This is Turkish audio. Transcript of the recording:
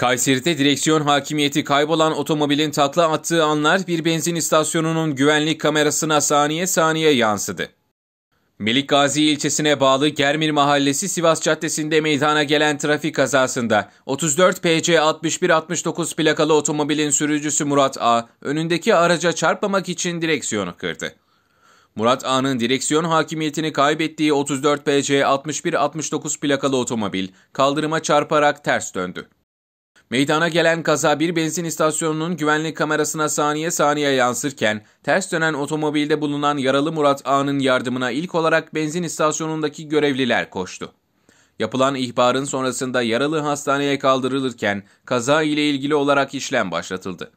Kayseri'de direksiyon hakimiyeti kaybolan otomobilin takla attığı anlar bir benzin istasyonunun güvenlik kamerasına saniye saniye yansıdı. Melik Gazi ilçesine bağlı Germir Mahallesi Sivas Caddesi'nde meydana gelen trafik kazasında 34 PC 6169 plakalı otomobilin sürücüsü Murat A. önündeki araca çarpmamak için direksiyonu kırdı. Murat A'nın direksiyon hakimiyetini kaybettiği 34 PC 6169 plakalı otomobil kaldırıma çarparak ters döndü. Meydana gelen kaza bir benzin istasyonunun güvenlik kamerasına saniye saniye yansırken ters dönen otomobilde bulunan yaralı Murat A'nın yardımına ilk olarak benzin istasyonundaki görevliler koştu. Yapılan ihbarın sonrasında yaralı hastaneye kaldırılırken kaza ile ilgili olarak işlem başlatıldı.